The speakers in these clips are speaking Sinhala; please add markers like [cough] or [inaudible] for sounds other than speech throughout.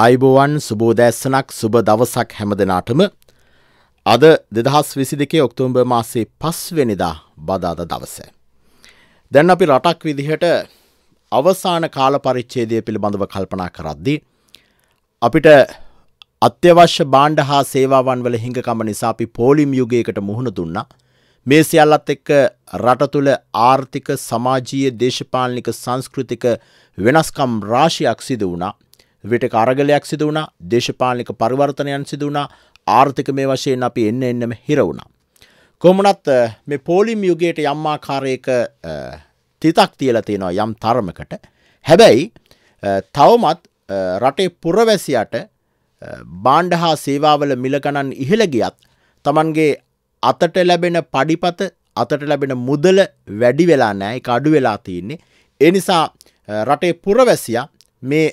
අයිබෝවන් සුබෝදැස්සනක් සුබ දවසක් හැම දෙනාටම අද දෙදහස් විසි දෙකේ ඔක්තුම්බ මාසේ පස්වෙනිදා බදාද දවස. දැන් අපි රටක් විදිහට අවසාන කාල පරිච්චේදය පිළිබඳව කල්පනා කරද්දි. අපිට අත්‍යවශ්‍ය බාණ්ඩ හා සේවාවන් වල හිඟකම නිසා අපි පෝලිම් යුගයකට මුහුණ දුන්න මේ සියල්ලත් එක්ක රට තුළ ආර්ථික සමාජීය දේශපාලනික සංස්කෘතික වෙනස්කම් රාශියක් සිද වුණා විටක අරගලයක් සිදු වුණා දේශපාලික පරිවර්තනයන් සිදු වුණා ආර්ථික මේ වශයෙන් අපි එන්න එන්නම හිරවුණා. කොමුණත් මේ පෝලිම් යුගයට යම්මාකාරයක තිතක් තියල තියෙනවා යම් තරමකට හැබැයි තවමත් රටේ පුරවැසියට බාණ්ඩ හා සේවාවල මිලගණන් ඉහළගියත් තමන්ගේ අතට ලැබෙන පඩිපත අතට ලැබෙන මුදල වැඩි වෙලා නෑ එක අඩු වෙලා තියන්නේ. එනිසා රටේ පුරවැසියා මේ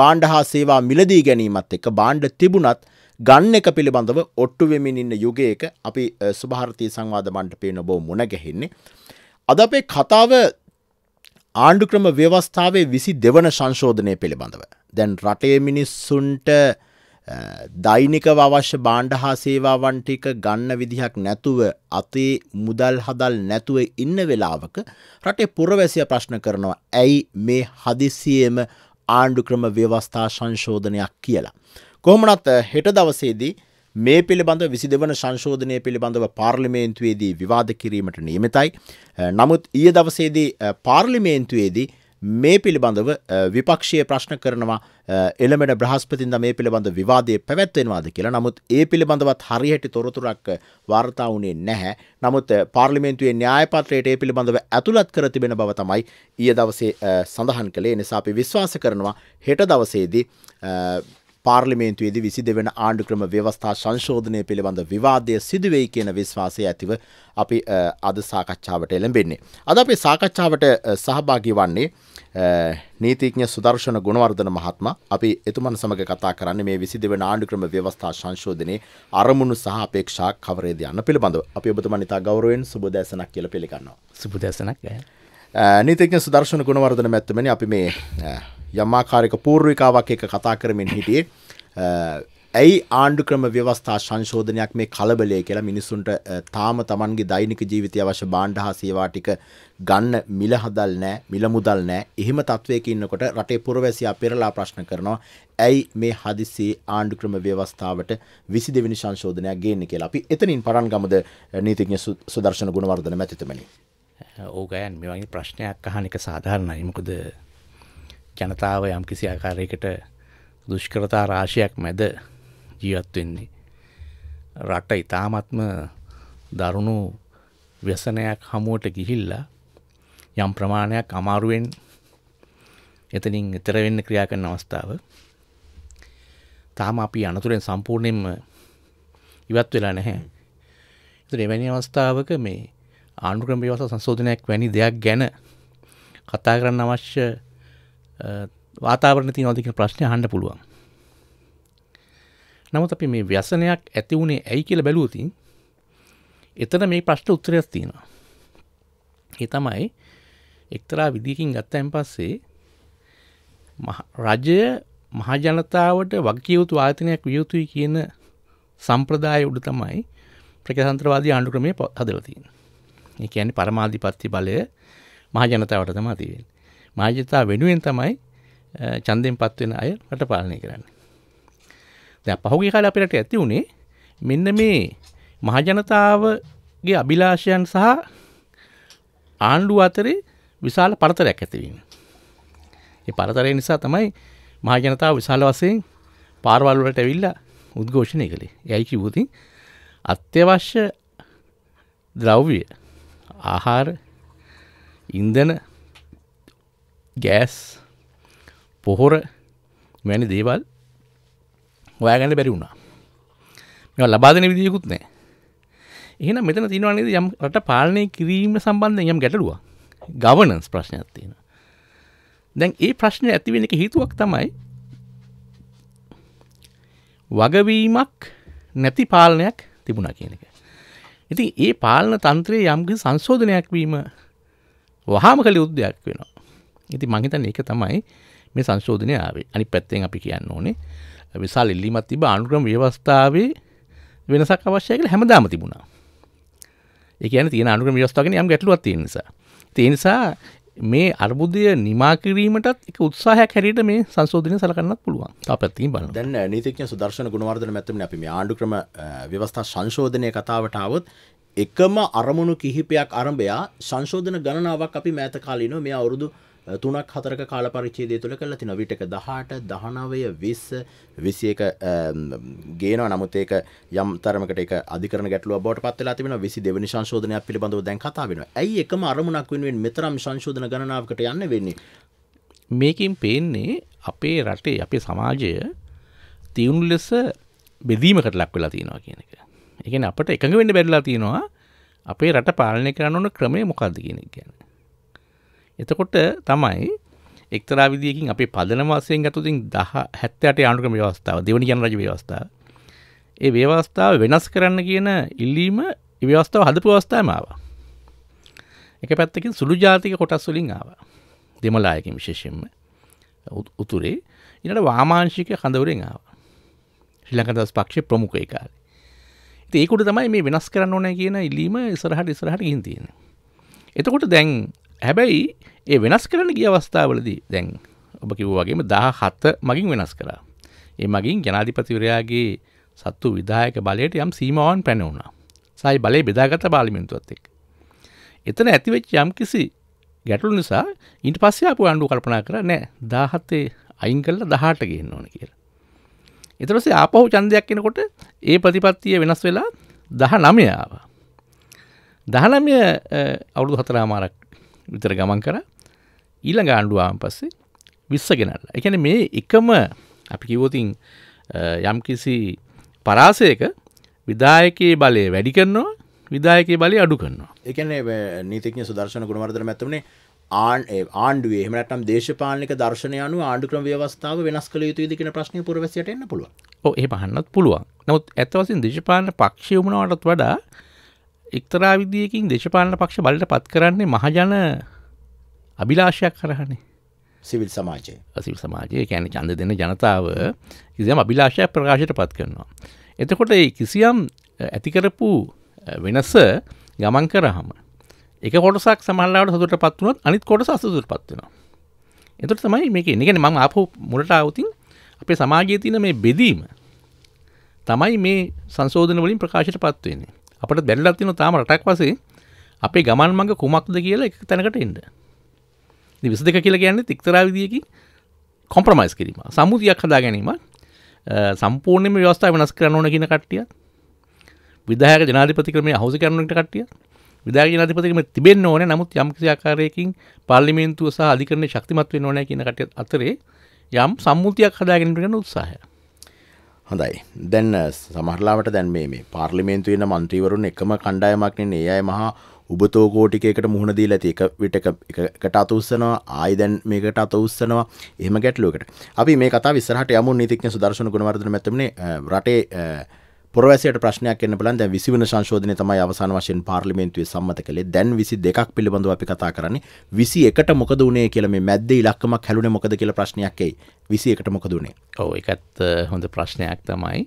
බාණ්ඩ හා සේවා මිලදී ගැනීමත් එක බාණ්ඩ තිබුණත් ගන්න එක පිළිබඳව ඔට්ටු වෙමින් ඉන්න යුගයක අපි සුභාරතී සංවාධ මණ්ඩපේ නොබෝ මුණගැහෙන්නේ. අද අපේ කතාව ආණ්ඩුක්‍රම ව්‍යවස්ථාවේ විසි දෙවන සංශෝධනය පිළිබඳව. දැන් රටේ මිනිස්සුන්ට දෛනික අවශ්‍ය බාණ්ඩ හා සේවාවන් ටික ගන්න විදිහක් නැතුව අතේ මුදල් හදල් නැතුව ඉන්න වෙලාවක රටේ පුරවැසිය ප්‍රශ්න කරනවා ඇයි මේ හදිසියම ආණ්ඩු ක්‍රම ව්‍යවස්ථා සංශෝධනයක් කියලා. කොහොමනත් හෙට දවසේදී මේ පිළිබඳ විසි දෙවන සංශෝධනය පිළිබඳව පාර්ලිමේන්තුවේදී විවාද කිරීමට නියමතයි. නමුත් ඊය දවසේදී පාර්ලිමේන්තුවේදී මේ පිළිබඳව විපක්ෂය ප්‍රශ්න කරනවා එළමෙන බ්‍රහස්පතින්ද මේ පිළිබඳ විවාදය පැවැත්වෙනවාද කියලා නමුත් ඒ පිළිබඳවත් හරිහැටි තොරතුරක් වාර්තා වුණේ නැහැ නමුත් පාර්ලිමෙන්තුවේ න්‍යායපත්‍රයට ඒ පිළිබඳව ඇතුළත් කර තිබෙන බව තමයි ඊය දවසේ සඳහන් කළේ නිසා අපි විශ්වාස කරනවා හෙට දවසේදී පාර්ලිමේන්තුවේදී විසි දෙවන ආණ්ඩුක්‍රම ව්‍යවස්ථා සංශෝධනය පිළිබඳ විවාදය සිදුවෙයි කියන විශ්වාසය ඇතිව අපි අද සාකච්ඡාවට එළඹෙන්නේ. අද අපේ සාකච්ඡාවට සහභාගි වන්නේ නීතිඥ සුදර්ශන ගුණවර්ධන මහත්ම අපි එතුමන් සමඟ කතා කරන්න මේ විසි දෙවන ආණ්ඩුක්‍රම ව්‍යවස්ථා සංශෝධනයේ අරමුණු සහ අපේක්ෂා කවරේද යන්න පිළිබඳව අපි ඔබතුමන් ඉතා ගෞරවයෙන් සුබදැසනක් කියල පිළිගන්නවා. සුබදැසනක් නීතිඥ සුදර්ශන ගුණවර්ධන මැත්තමනි අපි මේ යම්මාකාරක පූර්විකාවක් එක කතා කරමින් හිටියේ ඇයි ආණ්ඩු ක්‍රම ව්‍යවස්ථා සංශෝධනයක් මේ කලබලය කියලා මිනිසුන්ට තාම තමන්ගේ දෛනික ජීවිතය අවශ්‍ය බාණ්ඩ හා සේවා ටික ගන්න මිල හදල් නෑ මිල මුදල් නෑ එහෙම තත්වයක ඉන්නකොට රටේ පුරවැසියා පෙරලා ප්‍රශ්න කරනවා ඇයි මේ හදිස්සේ ආණ්ඩු ක්‍රම ව්‍යවස්ථාවට විසි දෙවිනි සංශෝධනයක් ගේන්න කියලා අපි එතනින් පරන් ගමද නීතිඥ සුදර්ශන ගුණවර්ධන මැතිතුමනි ඕගයන් මේ වගේ ප්‍රශ්නයක් අහන එක සාධාරණයි මොකද ජනතාව යම් කිසි ආකාරයකට දුෂ්කරතා රාශයක් මැද ජීවත්වෙන්නේ. රට ඉතාමත්ම දරුණු ව්‍යසනයක් හමුවට ගිහිල්ලා යම් ප්‍රමාණයක් අමාරුවෙන් එතනින් එතර වෙන්න ක්‍රියා කරන අවස්ථාව තාම අපි අනතුරෙන් සම්පූර්ණයෙන්ම ඉවත් වෙලා නැහැ. ඒතර එවැනි අවස්ථාවක මේ ආණ්ඩුක්‍රම ව්‍යවස්ථා සංශෝධනයක් වැනි දෙයක් ගැන කතා කරන්න අවශ්‍ය වාතාවරණ ති නොදික ප්‍රශ්න හන්ඩ පුළුවන් නමුත් අපි මේ ව්‍යසනයක් ඇති වුණේ ඇයි කියල බැලූති එතන මේ ප්‍රශ්ට උත්තරයක් තියෙනවා හිතමයි එක්තරා විදිකින් ගත්තයන් පස්සේ රජය මහජනතාවට වගකියයුතු ආතනයක් වියයුතුයි කියන සම්ප්‍රදාය උඩ තමයි ප්‍රකසන්ත්‍රවාදී ආණ්ඩුක්‍රමය පහදලතින් ඒ ඇනි පරමාධිපත්ති බලය මහජනතාවට තම තිවෙන් මාජතා වෙනුවෙන් තමයි චන්දෙන් පත්වෙන අය රට පාලනය කරන්න. දැ පහුගේ කාල අපිට ඇති වුණේ මෙන්න මේ මහජනතාවගේ අභිලාෂයන් සහ ආණ්ඩුව අතරේ විශාල පරතරයක් ඇතිවීම. ඒ පරතරය නිසා තමයි මහජනතාව විශාල වසයෙන් පාර්වල්වලට ඇවිල්ලා උද්ඝෝෂණය කළේ යයි කිවති අත්‍යවශ්‍ය ද්‍රව්විය ආහාර ඉන්දන ගෑස් පොහොර වැනි දේවල් ඔයාගන්න බැරි වුණා මෙ ලබාදන විදිියකුත් නෑ එහෙන මෙතන තිනවනද යම් රට පාලනය කිරීම සම්බන්ධ යම් ගැටලුව ගවනන්ස් ප්‍රශ්නයක් තියෙන දැන් ඒ ප්‍රශ්නය ඇතිවෙන එක හේතුවක් තමයි වගවීමක් නැති පාලනයක් තිබුණා කියන එක ඉතින් ඒ පාලන තන්ත්‍රයේ යම්කි සංශෝධනයක් වීම වහාම කළ යුද්ධයක් වෙනවා ඉති මහිතන් ඒක තමයි මේ සංශෝධනය ආවේ අනි පැත්තෙන් අපි කියන්න ඕනේ විශාල ඉල්ලිමත් තිබ අනුක්‍රම ව්‍යවස්ථාවේ වෙනසක් අවශ්‍යයකල හැමදාම තිබුණා එකන තිය අනුක්‍රම ව්‍යවස්ථාවගෙන යම් ගැටලුවත් තියෙන නිසා තිය නිසා මේ අර්බුදය නිමාකිරීමටත් එක උත්සාහයක් හැරිට මේ සංශෝධනය සලකන්නත් පුළුවන් පැත්ති බල දැන්න නීතිඥ සුදර්ශන ගුණවාර්ධන මැතම අපි මේ ආණ්ඩුක්‍රම ව්‍යවස්ථා සංශෝධනය කතාවටාවත් එකම අරමුණු කිහිපයක් අරඹයා සංශෝධන ගණනාවක් අපි මෑත කාලීනො මේ අවුරුදු තුනක් හතරක කාල පරිච්චේදය තුළ කළ තින විටක දහට දහනවය විස් විසි එක ගේනවා නමුත් ඒක යම් තරමකට එක අධිකරන ගැටලුව බොට පත්ලා තිබෙන විසි දෙවනි සංශෝධනයක් පිළිබඳව දැන් කතා වෙනවා. ඇයි එකම අරමුණක් වෙනුවෙන් මෙතරම් සංශෝධන ගණනාවකට යන්න වෙන්නේ? මේකින් පේන්නේ අපේ රටේ අපේ සමාජය තියුණු ලෙස බෙදීමකට ලක් වෙලා තියෙනවා කියන එක. ඒ කියන්නේ අපිට එකඟ වෙන්න බැරිලා තියෙනවා අපේ රට පාලනය කරන්න ඕන ක්‍රමය මොකක්ද කියන එක. එතකොට තමයි එක්තරා විදියකින් අපේ පදනම වශයෙන් ගත්තොතින් 10 78 ආණ්ඩුක්‍රම ව්‍යවස්ථාව දෙවනි ජන රජ ව්‍යවස්ථාව. ඒ ව්‍යවස්ථාව වෙනස් කරන්න කියන ඉල්ලීම ඒ ව්‍යවස්ථාව හදපු අවස්ථාවම ආවා. එක පැත්තකින් සුළු ජාතික කොටස් වලින් ආවා. දෙමලායකින් විශේෂයෙන්ම උතුරේ ඊළඟ වාමාංශික කඳවුරෙන් ආවා. ශ්‍රී ලංකා දවස් පක්ෂයේ ප්‍රමුඛ ඒ කාලේ. ඉතින් ඒකට තමයි මේ වෙනස් කරන්න ඕනේ කියන ඉල්ලීම ඉස්සරහට ඉස්සරහට ගිහින් තියෙන්නේ. එතකොට දැන් හැබැයි ඒ වෙනස් කරන ගිය අවස්ථාවලදී දැන් ඔබ කිව්වාගේම දහ හත්ත මගින් වෙනස් කරා. ඒ මගින් ජනාධිපතිවරයාගේ සත්තු විදායක බලයට යම් සීමාවන් පැනවුණා සයි බලය බෙදාගත බාලිමින්තුවත් එක්. එතන ඇතිවෙච් යම් කිසි ගැටලු නිසා ඉන්ට පස්සේ අප අන්ඩු කල්පනා කර නෑ දාහත්තේ අයින් කල්ල දහට ගන්න ඕන කියලා. එතරසේ ආපහු චන්දයක් කෙනකොට ඒ ප්‍රතිපත්තිය වෙනස් වෙලා දහ නමයාව. දහනමය අවුදු හතරාමාරක් විතර ගමන් කරා ඊළඟ ආණ්ඩුවාම පස්සේ විස්ස ගෙනල්ලා එකන මේ එකම අපි කිවෝතින් යම් කිසි පරාසයක විදායකයේ බලය වැඩි කරනවා විදායක බලය අඩු කරනවා එකන නීතිකය සුදර්ශන ගුණවර්දර ඇත්තවනේ ආන් ආණ්ඩුවේ එහමටම් දේශපාලික දර්ශනය අනු ආණ්ඩු ක්‍රම ව්‍යවස්ථාව වෙනස් කළ යුතු දිකන ප්‍රශ්නය පුරවැසියට එන්න පුළුව ඒ පහන්නත් පුළුවන් නමුත් ඇතවසින් දේශපාලන පක්ෂය වුණවටත් වඩා එක්තරා විදියකින් දේශපාලන පක්ෂ බලට පත් කරන්නේ මහජන අභිලාශයක් කරහනේ සිවිල් සමාජය සිල් සමාජය කැන චන්ද දෙන ජනතාව කිසියම් අභිලාශයක් ප්‍රකාශයට පත් කරනවා. එතකොට කිසියම් ඇතිකරපු වෙනස ගමන් කරහම එක කොටසක් සමල්ලාට සතුට පත්වනොත් අනිත් කොටස අසතුට පත්වෙනවා. එතට තමයි මේක නිගෙන මං අප මුලට අවතින් අපේ සමාජය තියන මේ බෙදීම තමයි මේ සංසෝධන වලින් ප්‍රකාශයට පත්වන්නේ අපට දැල්ලත්තින තාම රටක් වසේ අපේ ගමන් මඟ කුමක්ද කියලා එක තැනකට එන්ට විස දෙක කියලා ගැන්න තික්තරාවිදියකින් කොම්ප්‍රමයිස් කිරීම සමුතියක් හදා ගැනීම සම්පූර්ණම ව්‍යවස්ථාව වෙනස් කරන්න ඕන කියන කට්ටිය විදායක ජනාධිපති ක්‍රමය අහුසි කරනට කට්ටිය විදායක ජනාධිපතිකම තිබෙන්න ඕනේ නමුත් යම් කිසි ආකාරයකින් පාර්ලිමේන්තුව සහ අධිකරණය ශක්තිමත් වෙන්න ඕනේ කියන කට්ටිය අතරේ යම් සම්මුතියක් හදාගෙන ගන්න උත්සාහය හොඳයි දැන් සමහරලාවට දැන් මේ පාර්ලිමේන්තුවේ ඉන්න മന്ത്രിවරුන් එකම කණ්ඩායමක් නේ ඒ අය මහා උබතෝ කෝටිකයකට මුහුණ දී ඇති එක විටක එකට අතුස්සනවා ආයිදැන් මේකට අතඋස්සනවා එහම ගැටලුවකට අපි මේ කතා විසරහට යමු නීතිකන සුදර්ශන ගුණවර්ධන මැතමන රටේ පොරවැසට ප්‍රශ්නයක් එන්න බලන් දැන් විසිවන සංශෝධනය තමයි අවසාන වශයෙන් පාර්ලිමේන්තුවේ සම්මත කළේ දැන් විසි දෙකක් පිළිබඳව අපි කතා කරන්නේ විසි එකට මොකද වුණේ කියලා මේ මැද්ද ඉලක්කමක් හැලුණේ මොකද කියලා ප්‍රශ්නයක් එයි විසි එකට මොකද වුණේ ඔව් ඒකත් හොඳ ප්‍රශ්නයක් තමයි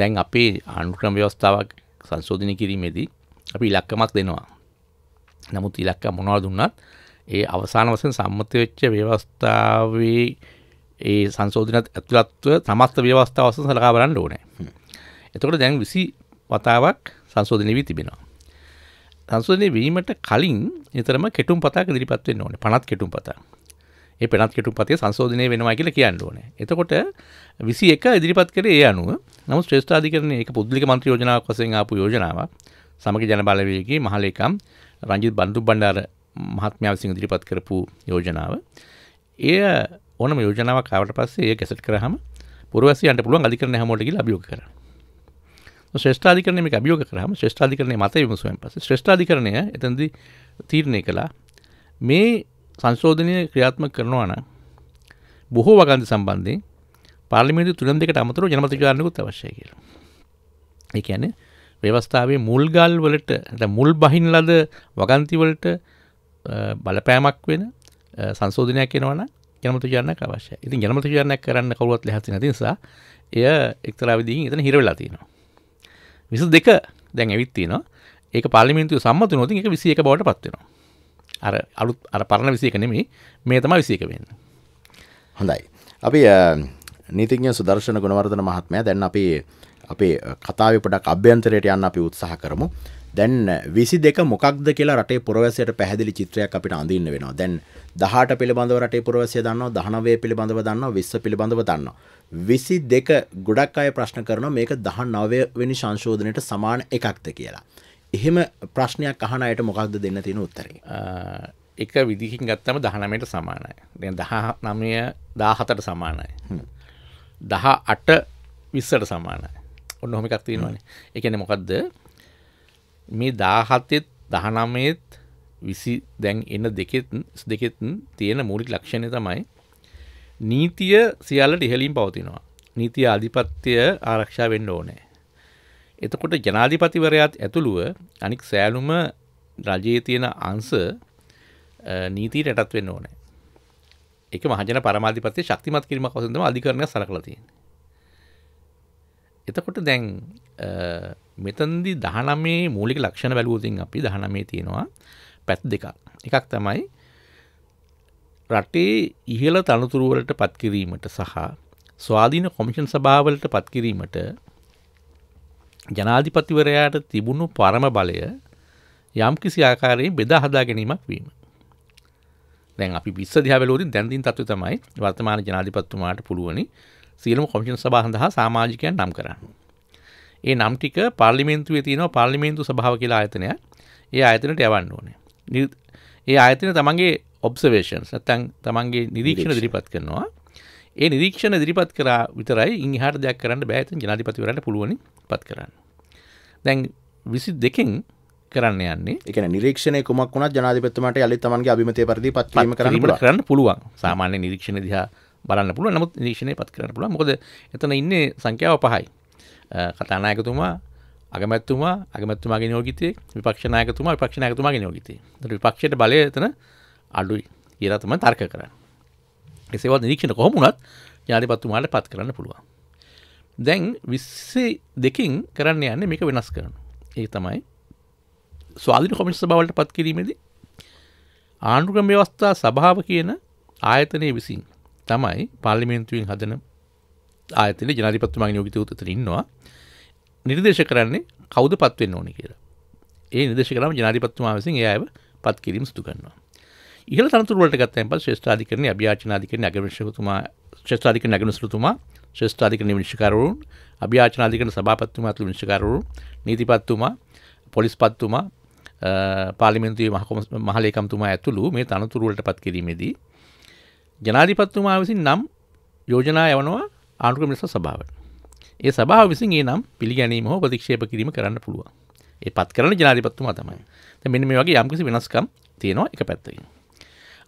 දැන් අපේ ආණ්ඩුක්‍රම ව්‍යවස්ථාවක් සංශෝධනය කිරීමේදී අපි ඉලක්කමක් දෙනවා නමුත් ඉලක්ක මොනව දුන්නත් ඒ අවසාන වසෙන් සම්මතවෙච්ච ව්‍යවස්ථාවේ ඒ සංශෝධනත් ඇතුළත්ව සමස්ත ව්‍යවස්ථාව වස සලකා බලන්න ඕනෑ එතකොට දැන් විසි වතාවක් සංශෝධනය වී තිබෙනවා සංශෝධනය වීමට කලින් නිතරම කෙටුම් පතාක දිරිපත්වෙන්න ඕන පනත් කෙටුම් පතා ඒ පෙනත් කෙටුම් පතේ සංශෝධනය වෙනවා කියල කියන්න ඕන එතකොට විසි එක ඉදිරිපත් කරේ ඒ අනුව නමු ශ්‍රේෂ්ඨාධිකරන එක පුද්ලික මන්ත්‍ර යෝජනාවක් වසෙන් ආපු යෝජනාව සමග ජනබලවයගේ මහලේකම් රංජිත් බන්දු බණ්ඩාර මහත්මයාව සිං ඉදිරිපත් කරපු යෝජනාව. එය ඕනම යෝජනාවක් ආවට පස්සේ ඒ ගැසට් කරාම පුරවැසියන්ට පුළුවන් අධිකරණ හැමෝට ගිහිල්ලා අභියෝග කරන්න. ශ්‍රේෂ්ඨාධිකරණය මේක අභියෝග කරාම ශ්‍රේෂ්ඨාධිකරණය මත විමසුවෙන් පස්සේ ශ්‍රේෂ්ඨාධිකරණය එතනදී තීරණය කළා මේ සංශෝධනය ක්‍රියාත්මක කරනවා නම් බොහෝ වගන්ති සම්බන්ධයෙන් පාර්ලිමේන්තු තුනෙන් දෙකට අමතරව ජනමත ක්‍රියාත්මකුත් අවශ්‍යයි කියලා. ඒ කියන්නේ ව්‍යවස්ථාවේ මුල්ගල් වලට මුල් බහින් ලද වගන්තිවලට බලපෑමක් වෙන සංශෝධනයක් කෙනවන ජනමතු ජානක අවශ්‍ය ඉතින් ජනමතු ජානයක් කරන්න කවුවත් ලැහති නැති නිසා එය එක්තරා විදිහකින් එතන හිර වෙලා තියෙනවා 22 දැන් ඇවිත් තියෙනවා ඒක පාර්ලිමේන්තුව සම්මත වුණොත් ඒක 21 බවට පත් වෙනවා අර අලුත් අර පරණ 21 නෙමෙයි මේ තමයි 21 වෙන්නේ හොඳයි අපි නීතිඥ සුදර්ශන ගුණවර්ධන මහත්මයා දැන් අපි අපේ කතාව පොඩක් අභ්‍යන්තරයට යන්න අපි උත්සාහ කරමු දැන් විසි දෙක මොකක්ද කියලා රටේ පුරවැසයට පැහැදිලි චිත්‍රයක් අපිට අඳන්න වෙනවා දැන් දහට පිළිබඳව රටේ පුරවැසය දන්න දහනවේ පිළිබඳව දන්න විස්ස පිළිබඳව දන්න. විසි දෙක ගොඩක් අය ප්‍රශ්න කරන මේක දහ නවයවෙනි සංශෝධනයට සමාන එකක්ද කියලා. එහෙම ප්‍රශ්නයක් අහන අයට මොකක්ද දෙන්න තියෙන උත්තරේ. එක විදිහින් ගත්තම දහනමයට සමානයි. දහ නමය දාහතට සමානයි. දහ අට විස්සට සමානයි. ඔන්න හොම එකක් තියෙනවානේ එකන මොකක්ද මේ දාහතෙත් දහනමේත් විසි දැන් එන්න දෙකෙත් දෙකෙත්න් තියෙන මූලික ලක්ෂණය තමයි නීතිය සියල්ලට ඉහලින් පවතිනවා නීතිය අධිපත්‍යය ආරක්ෂා වෙන්න ඕනෑ එතකොට ජනාධිපතිවරයාත් ඇතුළුව අනික් සෑලුම රජයේ තියෙන අංස නීතියට යටත් වෙන්න ඕනේ. ඒක මහජන පරමාධිපත්‍ය ශක්තිමත් කිරීමක් වශයෙන් තමයි අධිකරණය සලකලා තියෙන්නේ. එතකොට දැන් මෙතන්දි දහනමේ මූලික ලක්ෂණ බැලූතින් අපි දහනමේ තියෙනවා පැත් දෙක එකක් තමයි රටේ ඉහළ තනතුරුවලට පත්කිරීමට සහ ස්වාධීන කොමිෂන් සභාවලට පත්කිරීමට ජනාධිපතිවරයාට තිබුණු පරම බලය යම් කිසි ආකාරයේ බෙදා හදා ගැනීමක් වීම දැන් අපි විස්ස දිහාවලෝදී දැන්දින් තත්ව තමයි වර්තමාන ජනාධිපත්තුමාට පුළුවනි සියලම කොමිෂන් සභා සඳහා සාමාජිකයන් නම් කරන්න. ඒ නම් ටික පාර්ලිමේන්තුවේ තියෙනවා පාර්ලිමේන්තු සභාව කියලා ආයතනය. ඒ ආයතනයට යවන්න ඕනේ. ඒ ආයතනය තමන්ගේ ඔබ්සර්වේෂන්ස් නැත්නම් තමන්ගේ නිරීක්ෂණ ඉදිරිපත් කරනවා. ඒ නිරීක්ෂණ ඉදිරිපත් කරා විතරයි ඉන්හාට දෙයක් කරන්න බෑ ඉතින් ජනාධිපතිවරයාට පුළුවන් පත් කරන්න. දැන් 22කින් කරන්න යන්නේ එක නිරක්ෂණ කොමක් වුණ ජනාධපත්මට යලි තමන්ගේ අභිමතය පරිදි පත්වීම කරන්න කරන්න පුළුවන් සාමාන්‍ය නිරීක්ෂණ දිහා බලන්න පුළුව නමුත් නිරීක්ෂණය පත් කරන්න පුළුව මොද එතන ඉන්නේ සංඛ්‍යාව පහයි කතානායකතුමා අගමැත්තුමා අගමැත්තුමාගේ නෝගිතේ විපක්ෂනායකතුමා විපක්ෂනායකතුමාගේ නෝගිතේ විපක්ෂයට බලය එතන අඩුයි කියරතම තර්ක කරන්න එසේව නිරීක්ෂණ කොහොමුණත් යාධිපත්තුමාට පත් කරන්න පුළුවන් දැන් විස්සේ දෙකින් කරන්න යන්න මේක වෙනස් කරන ඒ තමයි ස්වාධින කොමිනිස්ස බවට පත් කිරීමේදී ආණ්ඩුක්‍රම ව්‍යවස්ථා සභාව කියන ආයතනය විසින් තමයි පාලිමේන්තුවෙන් හදන ආතල ජනාධිපත්තුමගේ යෝගිත උතරින්නවා නිර්දේශ කරන්නේ කවුද පත්වෙන්න ඕනි කියලා ඒ නිදේශ කරම ජනාධිපත්තුමා විසින් ඒයව පත් කිරීම සිදු කරනවා ඉහල තනතුරට ගත්තයන් පස් ශ්‍රෂ්ඨාධිකරන අභ්‍යාචනාධික නගමශකතුමා ශ්‍රෂ්ඨාධික නගනසතුමා ශ්‍රෂ්ඨාධික නිවිනිශ්කරුන් අභ්‍යාචනාධිකන සභාපත්තුමාතුළ විනිශ්කරුන් නීතිපත්තුමා පොලිස් පත්තුමා පාලිමෙන්තුවේ මහකොම මහලේකම්තුමා ඇතුළු මේ තනතුරුවලට පත් කිරීමේදී ජනාධිපත්තුමා විසින් නම් යෝජනා යවනවා ආණුක මිනිස සභාවට. ඒ සභාව විසින් ඒ නම් පිළිගැනීම හෝ ප්‍රතික්ෂේප කිරීම කරන්න පුළුවන්. ඒ පත් කරන ජනාධිපත්තුමා තමයි. දැන් මෙන්න මේ වගේ යම්කිසි වෙනස්කම් තියෙනවා එක පැත්තකින්.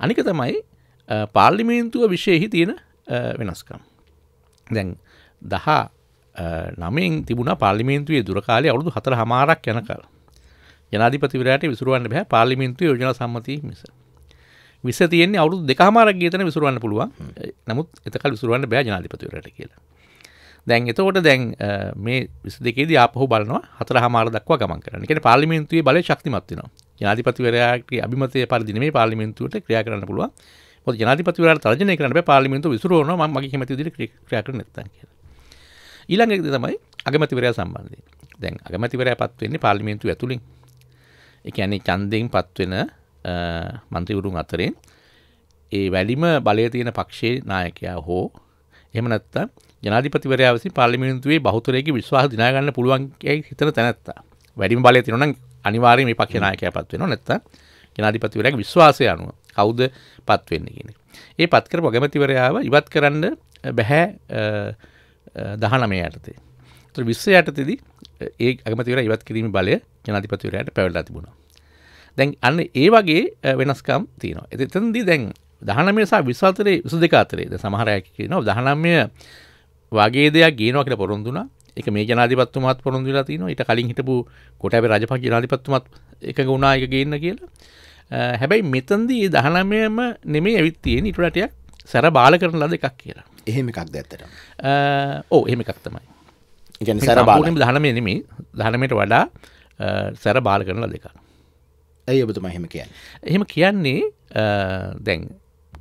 අනික තමයි පාර්ලිමේන්තුව විශේෂෙහි තියෙන වෙනස්කම්. දැන් 10 නමෙන් තිබුණා පාර්ලිමේන්තුවේ දුර කාලේ අවුරුදු 4 හමාරක් යනකල්. ජනාධිපතිවරයාට විසුරුවන්න බෑ පාර්ලිමේන්තුවේ යෝජනා සම්මතිය මිස. විස තියන්නේ අවුදු දෙකහමාරක් ගේතන විසුරුවන්න පුළුවන් නමුත් එතකල් විසුරුවන්න බෑ ජනාධිපතිවරට කියලා දැන් එතකොට දැන් මේ විස දෙකේද අපහු බලනවා හතර හමාර දක්වා ගමන් කරන එක පාලිමින්තුවේ බල ශක්තිමත්වනවා ජනාධිපතිවරයාගේ අභිමතය පරිදින මේ පාලිමින්තුවට ක්‍රියා කරන්න පුළුවන් මොකද ජනාධිපතිවරයාට තර්ජනය කරන්න බෑ පාර්ලිමේන්තුව විසුරුවනවා මම මගේ කැමැති විදිහට ක්‍රියා කරන්න නැත්නම් කියලා ඊළඟ එක තමයි අගමැතිවරයා සම්බන්ධයෙන් දැන් අගමැතිවරයා පත් වෙන්නේ පාර්ලිමේන්තුව ඇතුලින් ඒ කියන්නේ ඡන්දයෙන් පත් වෙන මන්ත්‍රීවරුන් අතරෙන් ඒ වැඩිම බලය තියෙන පක්ෂයේ නායකයා හෝ එමනත්ත ජනාධිපතිවරයා විසින් පාර්ලිමින්තුවේ බහුතරයක විශ්වාස දිනාගන්න පුළුවන්කයි හිතන තැනැත්තා වැඩිම බලය තිනොන අනිවාරය මේ පක්ෂ නායකය පත්වෙන නැත්ත ජනාධිපතිවරයක් විශ්වාසය අනුව කවුද පත්වෙන්න කියෙන ඒ පත්කර පොගමතිවරයාව ඉවත් කරන්න බැහැ දහනමේ යටතේ තු විස්ස යටතෙදී ඒ අගමතිවර ඉවත් කිරීම බලය ජනාධිපතිවරයට පැවල්ලා තිබුණා දැන් අන්න ඒ වගේ වෙනස්කම් තියෙනවා එතන්දි දැන් දහනමය සහ විසාතරේ විසු දෙක අතරේ ද සමහරයකි නො දහනම්ය වගේ දෙයක් ගේනවා කියලා පොරොන්දුනා එක මේ ජනාධිපත්තුමත් පොරොන්දු වෙලා තිනවා ඊට කලින් හිටපු කොටැබේ රජපක්ෂ ජනාධිපත්තුමත් එකඟ වුණා එක ගේන්න කියලා හැබැයි මෙතනදී ඒ 19ම නෙමෙයි ඇවිත් තියෙන්නේ ඊට රටයක් සැර බාල කරන ලද එකක් කියලා. එහෙම එකක් දැත්තට. ඔව් එහෙම එකක් තමයි. ඒ කියන්නේ සැර බාල 19 නෙමෙයි 19ට වඩා සැර බාල කරන ලද එකක්. ඇයි ඔබතුම හෙම කියන්න එහෙම කියන්නේ දැන්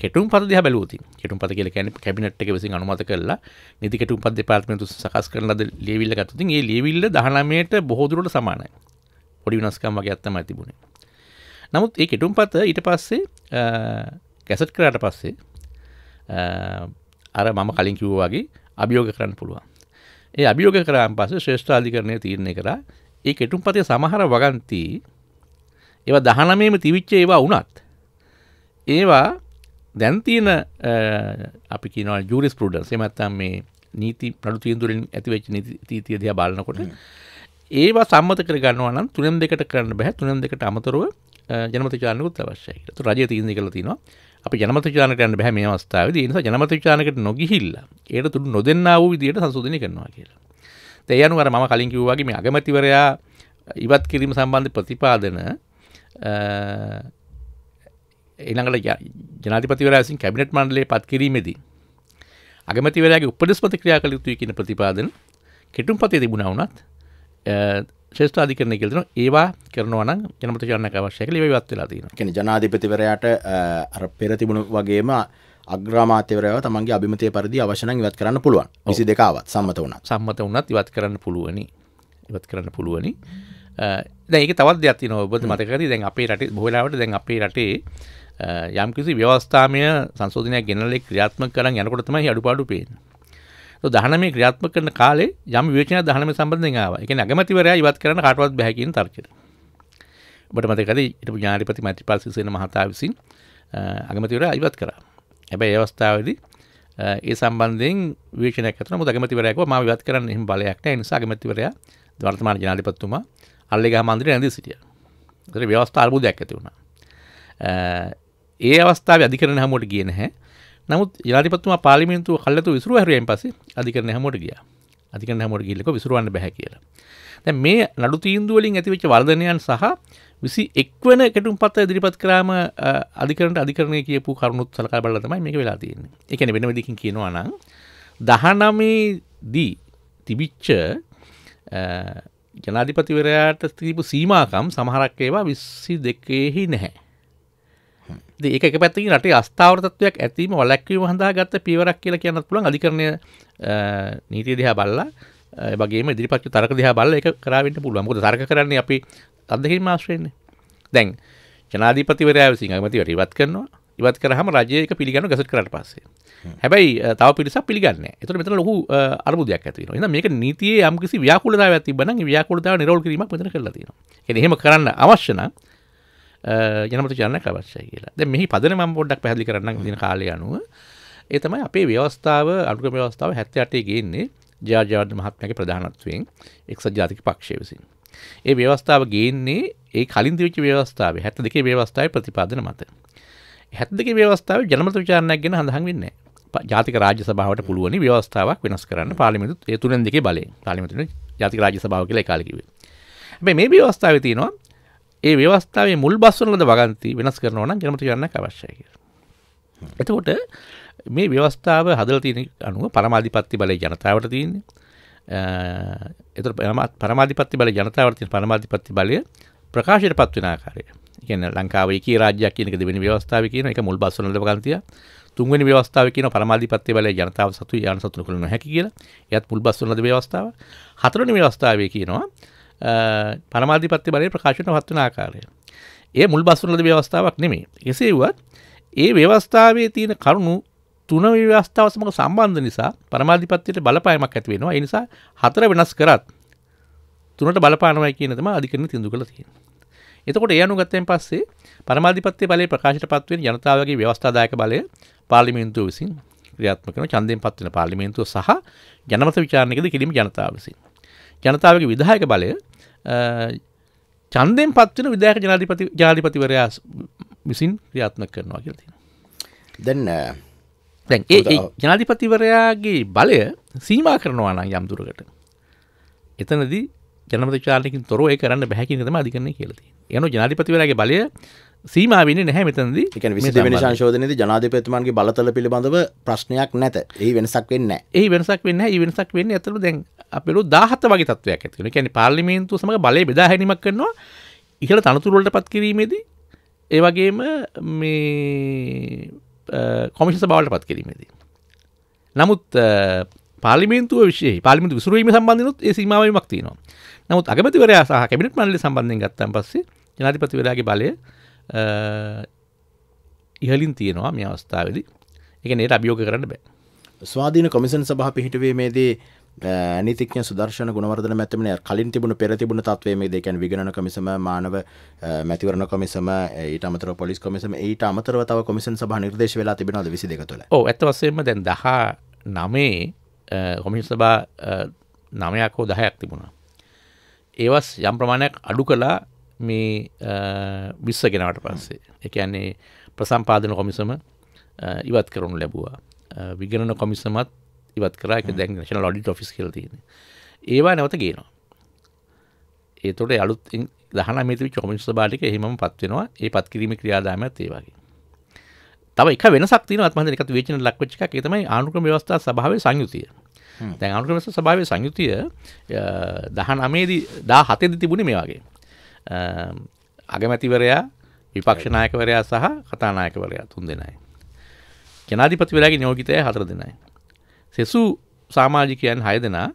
කෙටුම් පද දිහ බැලූති කෙටුම් පද කියල කැන කැබිනට් එක විසින් අනුමත කරලා නිති කෙටුම් පද දෙපාර්තමේන්තු සකස් කරන ලද ලියවිල්ල ගත්තුතින් ඒ ලියවිල්ල දහනමයට බොහෝදුරට සමානයි පොඩි වෙනස්කම් වගේ ඇත්තම තිබුණේ නමුත් ඒ කෙටුම් පත ඊට පස්සේ කැසට් කරාට පස්සේ අර මම කලින් කිව්ව වගේ අභියෝග කරන්න පුළුවන් ඒ අභියෝග කරාන් පස ශ්‍රේෂ්ඨාධිකරණය තීරණය කරා ඒ කෙටුම් පතය සමහර වගන්තී ඒව දහනමේම තිවිච්ච ඒවා වුනත් ඒවා දැන්තියන අපි කියන ජුරිස් පරුඩන් සෙමත්තම් මේ නීති ප්‍රඩුතියන්තුරින් ඇතිවෙච් තීතිය දයා බලනකොට ඒවා සම්මත කරගන්නවා නම් තුනෙන් දෙකට කරන්න බැහැ තුනෙන් දෙකට අමතරව ජනමතචානකුත් අවශ්‍යය රජ තීන්දි කළ තිනවා අපි ජනමතචානකයන්න බැහැ මේ අවස්ථාවද නිසා ජනමතචානකට නොගිහිල්ල ඒයට තුරු නොදන්න වූ විදියට සසුදනය කරනවා කියලා. තැයනු අර ම කලින් කිව්වාගේ මේ අගමැතිවරයා ඉවත් කිරීම සම්බන්ධ ප්‍රතිපාදන එළඟට ජනාතිපතිවරසින් කැබිනට් මණ්ඩලේ පත් කිරීමේදී. අගමතිවරගේ උපදෙස්මත ක්‍රියා කළ යුතුයි කියන ප්‍රතිපාදන කෙටුම් පතේ තිබුණ වුනත් ශ්‍රෂ්ාධිකරණය කෙලන ඒවා කරනවන ජනමත ජනක අවශ්‍යක ලවවත් වෙලා තියෙන කෙන ජනාධිපතිවරයට පෙර තිබුණු වගේම අග්‍රමාතවරව තමන්ගේ අභිමතය පරිදි අවශන ඉවත් කරන්න පුළුවන් විසි දෙකාවත් සම්මත වන සම්මත වනත් ඉවත් කරන්න පුළුවනි ඉවත් කරන්න පුළුවනි දැක තවත් දෙයක් තින ඔබ මතකරි දැන් අපේ රට බොලාවට දැන් අපේ රටේ යම් කිසි ව්‍යවස්ථාමය සංශෝධනය ගෙනලෙ ක්‍රියාත්ම කරන්න යනකොටතමයි අඩුපාඩු පේෙන දහනම ක්‍රියාත්ම කරන කාලේ යම් විවේචන දහනම සම්බන්ධාව එක නගමතිවරයා ඉවත් කරන කටවත් බැහැකින් තර්කයට බට මතකද ඉට ජාරිපති මැතිපල් සිසන මහතා විසින් අගමතිවර ඉවත් කරා හැබැයි අවස්ථාවද ඒ සම්බන්ධෙන් වේශනකතන මුදගමතිවරයක ම විවත් කරන්න එහම බලයක් නිසා අගමතිවරයා ධර්තමාන ජනාධිපත්තුමා අල්ලෙගහ මන්දිර ඇඳ සිටිය ර ව්‍යවස්ථා අර්බුදයක් ඇති වුණා ඒ අවස්ථාව අධිකරන හමෝට කියන හැ නමුත් ජාතිපත්තුම පාලිමින්තු කල්ලතු විසරු හරයෙන් පස අධිකරන හමෝට ගිය අධිකරන හමෝට ගිල්ලක විසරුවන්න බැහැ කියලා දැ මේ නඩු තීන්දුවලින් ඇතිවෙච්ච වර්ධනයන් සහ විසි එක්වන කෙටුම් පත්ත ඉදිරිපත් කරාම අධිකරට අධිකරණය කියපු කරුණුත් සලකා බල තමයි මේක වෙලා තියන්නේ එකන වෙන දිකින් කියනවා නම් දහනමේ දී තිබිච්ච ජනාධිපතිවරයාට තිබු සීමාකම් සමහරක් ඒවා විස්සි දෙකෙහි නැහැ. ඒක එක පැත්තින් රටේ අස්ථාවරතත්වයක් ඇතිීම වලැක්වීම හඳා ගත්ත පිවරක් කියලා කියන්නත් පුළන් අධිකරණය නීතිය දිහා බල්ලා ඒගේ දිරිපත් තරක දිහා බල්ල එක කරාවට පුළුවන් ොද තර්ක කරන්නේ අපි අදහිල් මාශ්‍රයන්නේ දැන් ජනාධීපතිවරයා විසින් අමතිව රිවත් කරනවා ඉවත් කරහම රජයක පිළිගන්න ගැසට කරට පස්සේ හැබැයි තව පිරිස පිගන්න එතට මෙත ලොකු අරබුදයක් ඇතින එන්න මේක නීතිය යම්කිසි ව්‍යාකුලතා ඇති බන ව්‍යාකුලතාව නිරෝල් කිරීම පතන කරලතින එහෙම කරන්න අවශ්‍යන ජනමට ජන්න අවශ්‍ය කියලා ද මෙහි පදන ම පොඩ්ඩක් පැහදි කරන්න දින කාලය අනුව ඒතමයි අපේ ව්‍යවස්ථාව අඩුක ව්‍යවස්ථාව හැත්තයාටේ ගේන්නේ ජාජාර්ධ මහත්මක ප්‍රධානත්වයෙන් එක්ස ජාතික පක්ෂය විසින් ඒ ව්‍යවස්ථාව ගේන්නේ ඒ කලින් දිවිච ව්‍යවස්ථාව හැත්ත දෙකේ ව්‍යවස්ථාව ප්‍රතිපාදන මත හැත්තක ව්‍යවස්ථාව ජනමත විචාරණයක් ගැන හඳහන් වෙන්න ජාතික රාජ්‍ය සභාවට පුළුවනි ව්‍යවස්ථාවක් වෙනස් කරන්න පාලිමිතු ඒතුරන් දෙක බල පාලිමතුන ජාතික රාජ්‍ය සභාව කියල කාලකිව මේ ව්‍යවස්ථාව තියනවා ඒ ව්‍යවස්ථාවේ මුල් බස්වලද වගන්ති වෙනස් කරනවන ජනමත යන්න අවශ්‍යය එතකොට මේ ව්‍යවස්ථාව හදල තියෙන අනුව පරමාධිපත්ති බලය ජනතාවට තියන්නේ එත පරමාධිපත්ති බල ජනතාවතින් පරමාධිපත්ති බලය ප්‍රකාශයට පත්වනාකාරය කියන ලංකාවේ කිය රාජ්‍යයක් කියනක දෙවෙනි ව්‍යවස්ථාව කියන එක මුල් බස්සනල වගන්තිය තුන්වෙනි ව්‍යවස්ථාව කියන පරමාධිපත්‍ය බලය ජනතාව සතු යන සතුන කළ නොහැකි කියලා එයත් මුල් බස්සනලද ව්‍යවස්ථාව හතරවෙනි ව්‍යවස්ථාවේ කියනවා පරමාධිපත්‍ය බලය ප්‍රකාශන වත්වන ආකාරය ඒ මුල් බස්සනලද ව්‍යවස්ථාවක් නෙමේ එසේ වුවත් ඒ ව්‍යවස්ථාවේ තියෙන කරුණු තුන ව්‍යවස්ථාව සමඟ සම්බන්ධ නිසා පරමාධිපත්‍යයට බලපෑමක් ඇති වෙනවා ඒ නිසා හතර වෙනස් කරත් තුනට බලපානවා කියන තමයි අධිකරණ තින්දු කළ තියෙන්නේ එතකොට ඒ අනුගතයෙන් පස්සේ පරමාධිපත්‍ය බලය ප්‍රකාශයට පත්වෙන ජනතාවගේ ව්‍යවස්ථාදායක බලය පාර්ලිමේන්තුව විසින් ක්‍රියාත්මක කරන ඡන්දයෙන් පත්වන පාර්ලිමේන්තුව සහ ජනමත විචාරණයකද කිරීම ජනතාව විසින්. ජනතාවගේ විධායක බලය ඡන්දයෙන් පත්වන විධායක ජනාධිපති ජනාධිපතිවරයා විසින් ක්‍රියාත්මක කරනවා කියලා තියෙනවා. දැන් දැන් ඒ ජනාධිපතිවරයාගේ බලය සීමා කරනවා නම් යම් දුරකට. එතනදී ජනමතචාලයකින් තොර ඒ කරන්න බැහැකින තම අධිකරන කියලති යන ජනාධිපතිවරගේ බලය සීමාවන්න නැහැ මෙතන්ද ශෝධනද ජනාධපතුමන්ගේ බලතල පිළිබඳව ප්‍රශ්නයක් නැත ඒ වෙනසක් වෙන්න ඒ වෙනසක් වෙන්න ඒ වෙනසක් වෙන්න ඇතරු දැන් අපිරු දාහත වගේ තත්වයක් ඇතින ැන පාර්ලිමේන්තු සම බල බෙදා හැනිමක් කරනවා ඉහල තනතුරොලට පත් කිරීමේදී ඒවගේම මේ කොමිෂ බවට පත් කිරීමේදී නමුත් පාලිමේන්තුව විශේ පාලිමිතු විසරීම සම්බන්ධනත් ඒ සීමාවමක් තියනවා නමුත් අගමතිවරයා සහ කැබිට මණලි සම්බන්ධෙන් ගත්තන් පස්සේ ජනාධිපතිවරයාගේ බලය ඉහලින් තියෙනවා මේ අවස්ථාවද එකනයට අභියෝග කරන්න බෑ ස්වාධීන කොමිසන් සභහ පිහිටවීමේදී නිතික සුදර්ශන ගුණවර්ධන මැතමන කලින් තිබුණ පෙර තිබුණ තත්වේ දෙකැන් විගණ කොමිසම මානව මැතිවරණ කොමිසම ඊට අමතර පොලිස් කොමිසම ඊට අමතරව කොමිසන් සහ නිර්දේශ වෙලා තිබෙනද විසි දෙකතුල ඇතවසේම දැන් දහ නමේ කොමින් සභා නමයක් හෝ දහයක් තිබුණා ඒවස් යම් ප්‍රමාණයක් අඩු කලා මේ විස්ස ගෙනවට පස්සේ එකන්නේ ප්‍රසම්පාදන කොමිසම ඉවත් කරනු ලැබවා විගණන කොමිසමත් ඉවත් කරා දැන් ශන ලොඩි ොෆිස් කල්තින ඒවා නැවත ගේනවා ඒතොට අලුත් දහන මේති චොමිස් බාලික හෙම පත්වෙනවා ඒ පත් කිරීම ක්‍රියාදාම ඒවාගේ තව එක වෙනක් න ම එකක වේචන ලක්වච්චක් තමයි ආනුක ්‍යවස්ථා සභාව සංයුතිය දැන් අනුකමස සභාවේ සංයුතිය දහ නමේදී දා හතේදි තිබුණි මේ වගේ අගමැතිවරයා විපක්ෂනායකවරයා සහ කතානායකවරයා තුන් දෙනයි. ජනාධිපතිවරයාගේ නියෝගිතය හතර දෙනයි. සෙසු සාමාජිකයන් හය දෙනා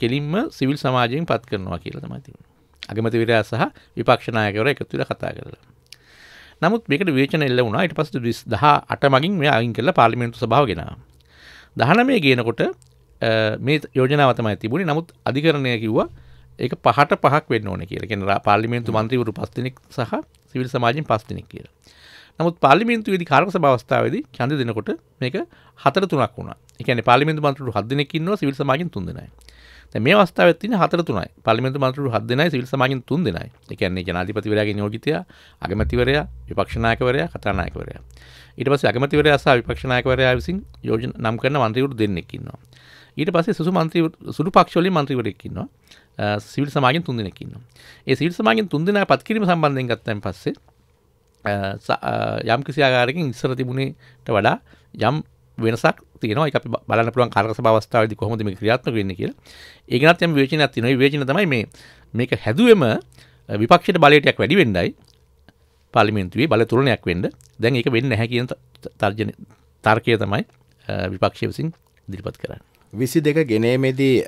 කෙලින්ම සිවිල් සමාජයෙන් පත් කරනවා කියලා තමයි තිබුණේ. අගමැතිවරයා සහ විපක්ෂනායකවරයා එකතු වෙලා කතා කරලා. නමුත් මේකට විවේචන එල්ල වුණා. ඊට පස්සේ 2018 මගින් මේ අයින් කරලා පාර්ලිමේන්තු සභාව ගෙනාවා. 19 ගේනකොට මේ යෝජනාව තමයි තිබුණේ නමුත් අධිකරණය කිව්වා ඒක පහට පහක් වෙන්න ඕන කියලගෙන පාලිමේන්තු මන්ත්‍රීවරු පස්තිනෙක් සහ සිවිල් සමාජින් පස්තිනෙක් කියල නමුත් පාලිමේන්තු විදි කාරක භවස්ථාවද චන්ද දෙනකොට මේක හතර තුනක් වුණ එකන පාලිමෙන්තු මන්තරු හදනෙකින්ව සිවිල් සමාජින් තුන්දෙනයි මේ අවස්ථාව තින හතර තුනයි පලිමෙන්තු මන්තරු හදනයි සිල් සමාගින් තුන් දෙනයි එකන්නේ ජනාධිපතිවරයාගේ නියෝගිතය අගමැතිවරයා විපක්ෂනායකවරයා කතානායකවරයා ඊට පස්සේ අගමැතිවරයා සහ විපක්ෂනායකවරයා විසින් යෝජනා නම් කරන මන්ත්‍රීවරු දෙන්නෙක් ඉන්නවා ඊට පස්සේ සුසු මන්ත්‍රී සුළු පක්ෂවලින් මන්ත්‍රීවරයෙක්කින්නවා සිවිල් සමාගෙන් තුන් දෙනෙකින්නවා ඒ සිවිල් සමාගෙන් තුන් දෙනා පත්කිරීම සම්බන්ධයෙන් ගත්තන් පස්සේ යම් කිසි ආකාරකින් ඉස්සර තිබුණේට වඩා යම් වෙනසක් තියෙනවා එක බලන්න පුළුවන් කාරක අවස්ථාවේදී කොහොමද මේ ක්‍රියාත්මක වෙන්නේ කියලා ඒ ගැනත් යම් විවේචනයක් තියෙනවා ඒ විවේචන තමයි මේ මේක හැදුවෙම විපක්ෂයට බලයටයක් වැඩි වෙන්නයි පාලිමෙන්තුවේ බලතුරණයක් වෙන්න දැන් ඒක වෙන්නේ නැහැ කියන තර්ජන තර්කය තමයි විපක්ෂය විසින් ඉදිරිපත් කරන්නේ විසි දෙක ගෙනීමේදී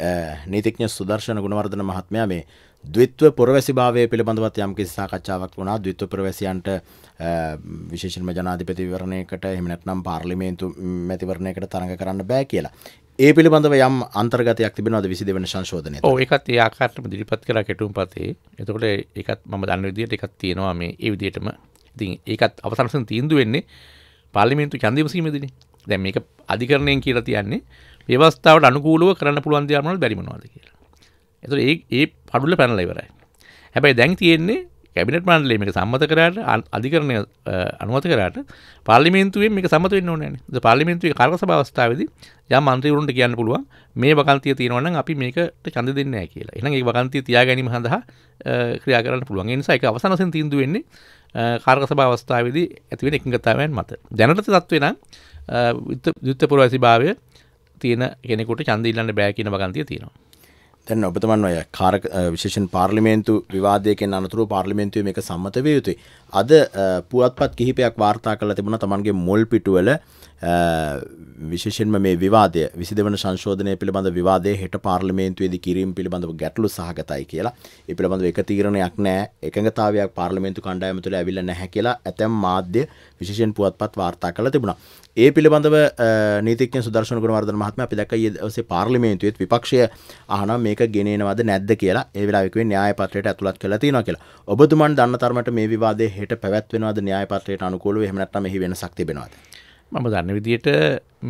නීතිඥ සුදර්ශන ගුණවර්ධන මහත්මයා මේ දවිත්ව පොරවැසි භාවය පිළිබඳවත් යම් කිසි සාකච්ඡාවක් වුණා දවිත්ව ප්‍රවැසියන්ට විශේෂම ජනාධිපතිවරණයකට එහමනැත්නම් පාර්ලිමේන්තු මැතිවරණයකට තරඟ කරන්න බෑ කියලා. ඒ පිළිබඳව යම් අන්තර්ගතයක් තිබෙනවද විසි දෙවන සංශෝධනය ඒකත් ඒ ආකාරටම දිරිපත් කලා කෙටුම් පතේ එතකොට එකත් ම දන්න විදියට එකත් තියෙනවා මේ ඒ විදියටම ඉතින් ඒකත් අවසරසන් තීන්දු වෙන්නේ පාලිමේන්තු චන්දීමසීමදින දැම් මේක අධිකරණයෙන් කියලා තියන්නේ ඒවස්ථාවට අනුකූලව කරන්න පුළුවන් දයාමනල් බැරිමනවාද කියලා එතු ඒ ඒ පඩුල පැනල ඉවරයි හැබැයි දැන් තියෙන්නේ කැබිනට මන්ඩලේ එක සම්මත කරට අධිකරණය අනුවත කරට පාලිමේන්තුවේ මේ සමත වන්න න පාලිමේන්තුවේ කරස භවස්ථාවද ය මන්ත්‍රවරුන්ට කියන්න පුළුවන් මේ වකන්තිය තියෙනවන අපි මේකට චන්ද දෙන්න කියලා එන ඒ වකන්තිය තියා ගැනීම සඳහා ක්‍රියා කරන්න පුළුවන් නිසායි අවසනසෙන් තිීන්දු වෙන්නේ කාර්ගස භවස්ථාවද ඇතිවෙන එකගතාවයන් මත දැනට තත්වෙන යුත්ත පුරවැසි භාවය තියෙන කෙනෙකුට චන්දීල්ලන්න බෑ කියන වගන්තිය තියෙනවා. දැන් ඔබතුමන් ඔය කාරක විශේෂන් පාර්ලිමේන්තු විවාදයකෙන් අනතුරු පාර්ලිමේන්තුවේ මේක සම්මත විය යුතුයි. අද පුවත්පත් කිහිපයක් වාර්තා කරලා තිබුණා තමන්ගේ මුල් පිටුවල විශෂෙන්ම මේ විවාදය විසි දෙවන සංශෝධනය පිළිබඳ විවාදය හෙට පාර්ලිමේන්තුවේද කිරීම් පිළිබඳව ගැටලු සහගතයි කියලා ඒ පිළිබඳ එක තීරණයක් නෑ එකඟතාවයක් පාර්ලිමේන්තු කණ්ඩායම තුළ ඇවිල්ල නැහැ කියලා ඇතැම් මාධ්‍ය විශෂෙන් පුවත්පත් වාර්තා කළ තිබුණා ඒ පිළිබඳව නීතික සුදර්ශන ගුණවර්ධන මහත්මයා අපි දැක්කා ඊයේ පාර්ලිමේන්තුවේත් විපක්ෂය අහනවා මේක ගෙනෙනවද නැද්ද කියලා ඒ වෙලාවෙකුවේ න්‍යාය පත්‍රයට ඇතුළත් කරලා තියෙනවා කියලා ඔබතුමන් දන්න තරමට මේ විවාදය හෙට පැවැත්වෙනවද න්‍යාය පත්‍රයට අනුකූලව එහෙම නැත්නම් එහි වෙනසක් තිබෙනවද මම දන්න විදියට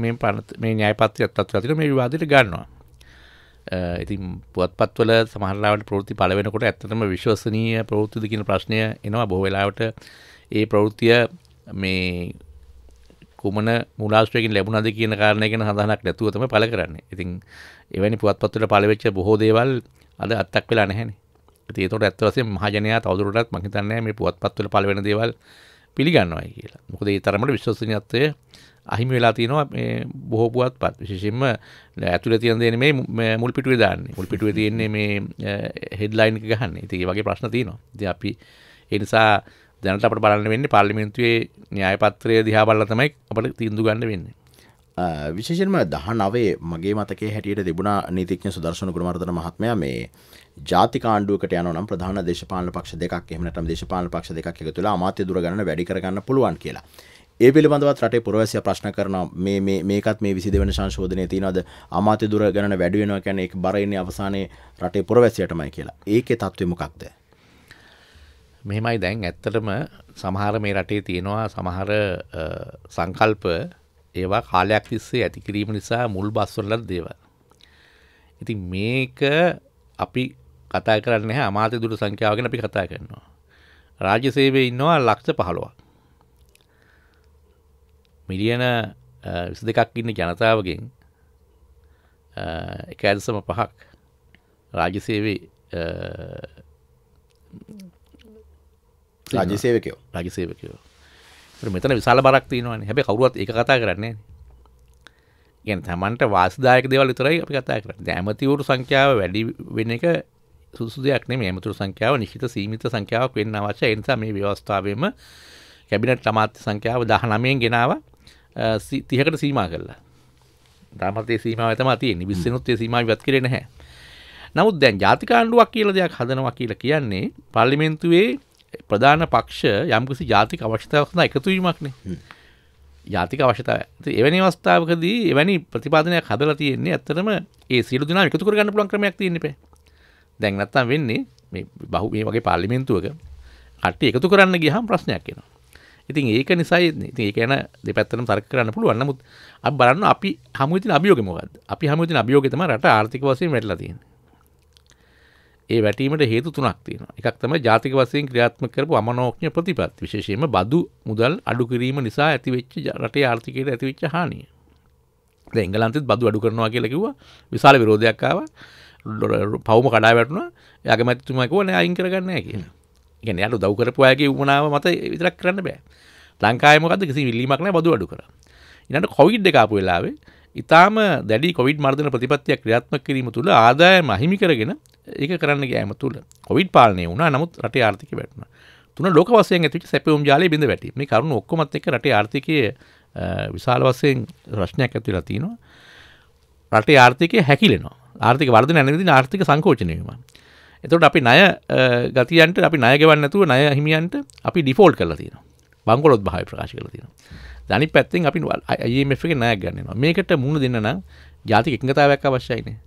මේ පනත මේ ඥයපත්ය තත්වතික මේ විවාදිට ගන්නවා ඉතින් පුවත්පත්වල සමහරලාවට ප්‍රෘති පලවෙනකොට ඇත්තටම විශ්වසනීය ප්‍රෘතිද කියන ප්‍රශ්නය එනවා බොහ වෙලාවට ඒ ප්‍රවෘතිය මේ කුමන මුලාස්ට්‍රයකින් ලැබුණද කියන කාරණයගෙන හඳහනක් නැතුවතම පල කරන්න ඉතින් එවැනි පුවත්පත්වල පලවෙච්ච බොහෝ දේවල් අද අත්තක් වෙලා නැහැනි ඒතොට ඇත්වසේ මහජනයා තවදුරටත් මහිතන්නෑ මේ පුවත්පත්වල පලවෙන දේවල් පිළිගන්නවයි කියලා මොකද ඒ තරමට විශ්වසනයත්වය අහිමි වෙලා තියෙනවා බොහෝපුුවත් පත් විශෂෙන්ම ඇතුළ තියන් දෙන මේ මුල් පිටුව දාන්න මුල් පිටුව තියෙන්නේ මේ හෙඩ්ලයින් ගහන්න ඉතිගේ වගේ ප්‍රශ්න තියනවා ද අපි එනිසා දැනට අපට බලන්න වෙන්න පාලිමෙන්තුවේ න්‍යායපත්‍රය දිහා බල්ල තමයි අපට තිීන්දු ගන්න වෙන්නේ විශේෂෙන්ම දහනවේ මගේ මතකේ හැටියට තිබුණ නීතිඥ සුදර්ශන කුමාරතන මහත්මයා මේ ජාතික ආණ්ඩුවකට යනවා නම් ප්‍රධාන දේශපාලන පක්ෂ දෙකක් එහෙම නැත්නම් දේශපාලන පක්ෂ දෙකක් එකතු වෙලා අමාත්‍ය දුර ගණන වැඩි කරගන්න පුළුවන් කියලා. ඒ පිළිබඳවත් රටේ පුරවැසිය ප්‍රශ්න කරනවා මේ මේ මේකත් මේ 22 වෙනි සංශෝධනයේ තියනවාද අමාත්‍ය දුර ගණන වැඩි වෙනවා කියන්නේ ඒක බර ඉන්නේ අවසානයේ රටේ පුරවැසියටමයි කියලා. ඒකේ தત્ත්වය මොකක්ද? මෙහෙමයි දැන් ඇත්තටම සමහර මේ රටේ තියෙනවා සමහර සංකල්ප ඒවා කාලයක් තිස්සේ ඇති කිරීම නිසා මුල් බස්වලට දේව. ඉති මේක අපි කතා කරන්න අමාත දුර සංඛ්‍යාවගෙන අපි කතා කරනවා. රාජ්‍ය සේවය ඉන්නවා ලක්ෂ පහළුවක්. මිලියන විසි දෙකක් ඉන්න ජනතාවගෙන් එක ඇදසම පහක් රාජ්‍ය සේවේ රාජසේවකයෝ රාජසේවකයෝ මෙතන විශාල බරක් තියෙනවානේ හැබැයි කවුරුවත් ඒක කතා කරන්නේ නැහැ يعني තමන්ට වාසිදායක දේවල් විතරයි අපි කතා කරන්නේ දැන් ඇමතිවරු සංඛ්‍යාව වැඩි වෙන එක සුසු දෙයක් නෙමෙයි ඇමතිවරු සංඛ්‍යාව නිශ්චිත සීමිත සංඛ්‍යාවක් වෙන්න අවශ්‍යයි ඒ නිසා මේ ව්‍යවස්ථාවෙම කැබිනට් අමාත්‍ය සංඛ්‍යාව 19න් ගෙනාවා 30කට සීමා කළා තාමත් ඒ සීමාව තමයි තියෙන්නේ 20 වෙනුත් ඒ සීමාව ඉවත් කරේ නැහැ නමුත් දැන් ජාතික ආණ්ඩුවක් කියලා දෙයක් හදනවා කියලා කියන්නේ පාර්ලිමේන්තුවේ ප්‍රධාන පක්ෂ යම්කිසි ජාතික අවශ්‍යතාවක් සඳහා එකතු වීමක්නේ. ජාතික අවශ්‍යතාවය. එවැනි අවස්ථාවකදී එවැනි ප්‍රතිපාදනයක් හදලා තියෙන්නේ ඇත්තටම ඒ සියලු දෙනා එකතු කරගන්න පුළුවන් ක්‍රමයක් තියෙන්න ඉපේ. දැන් නැත්තම් වෙන්නේ මේ බහු මේ වගේ පාර්ලිමේන්තුවක කට්ටිය එකතු කරන්න ගියහම ප්‍රශ්නයක් එනවා. ඉතින් ඒක නිසායි ඉතින් ඒක යන දෙපැත්තටම තර්ක කරන්න පුළුවන්. නමුත් අපි බලන්න අපි හමු වෙන අභියෝගය මොකද්ද? අපි හමු වෙන අභියෝගය තමයි රට ආර්ථික වශයෙන් වැටලා තියෙන්නේ. ඒ වැටීමට හේතු තුනක් තියෙනවා. එකක් තමයි ජාතික වශයෙන් ක්‍රියාත්මක කරපු අමනෝඥ ප්‍රතිපත්. විශේෂයෙන්ම බදු මුදල් අඩු කිරීම නිසා ඇතිවෙච්ච රටේ ආර්ථිකයට ඇතිවෙච්ච හානිය. දැන් එංගලන්තෙත් බදු අඩු කරනවා කියලා කිව්වා. විශාල විරෝධයක් ආවා. පවුම කඩා වැටුණා. එයාගේ මැතිතුමා කිව්වා නෑ අයින් කරගන්න නෑ කියලා. ඒ කියන්නේ යාළු දව් කරපු අයගේ උමනාව මත විතරක් කරන්න බෑ. ලංකාවේ මොකද්ද කිසි විලීමක් නෑ බදු අඩු කරා. ඊළඟට කොවිඩ් එක ආපු වෙලාවේ ඉතාම දැඩි කොවිඩ් මර්ධන ප්‍රතිපත්තියක් ක්‍රියාත්මක කිරීම තුළ ආදායම අහිමි කරගෙන ඒක කරන්න ගෑම තුළ කොවිඩ් පාලනය වුණ නමුත් රට ආර්ථික වැටන තුන ලෝක වසයෙන් ඇතිට සැපවුම් ජාල බිඳ වැට මේ කරුණු ඔක්කොමත් එක රට ආර්ථිකය විශාල වසයෙන් රශ්නයක් ඇති ලතිනවා රටේ ආර්ථිකය හැකිලෙනවා ආර්ථික වර්ධන ඇනවිදි ආර්ථික සංකෝචනයීම එතට අපි නය ගතියන්ට අපි නයගවන්නතුව නය හිමියන්ට අපි ඩිෆෝල්් කරලා තියෙන බංගොලොත් භාය ප්‍රකාශ කර තියෙන දනි පැත්තිෙන් අපි ඒමක නය ගන්නවා මේකට මුණ දෙන්නන ජාතික එකඟතාවයක් අවශ්‍යයිනේ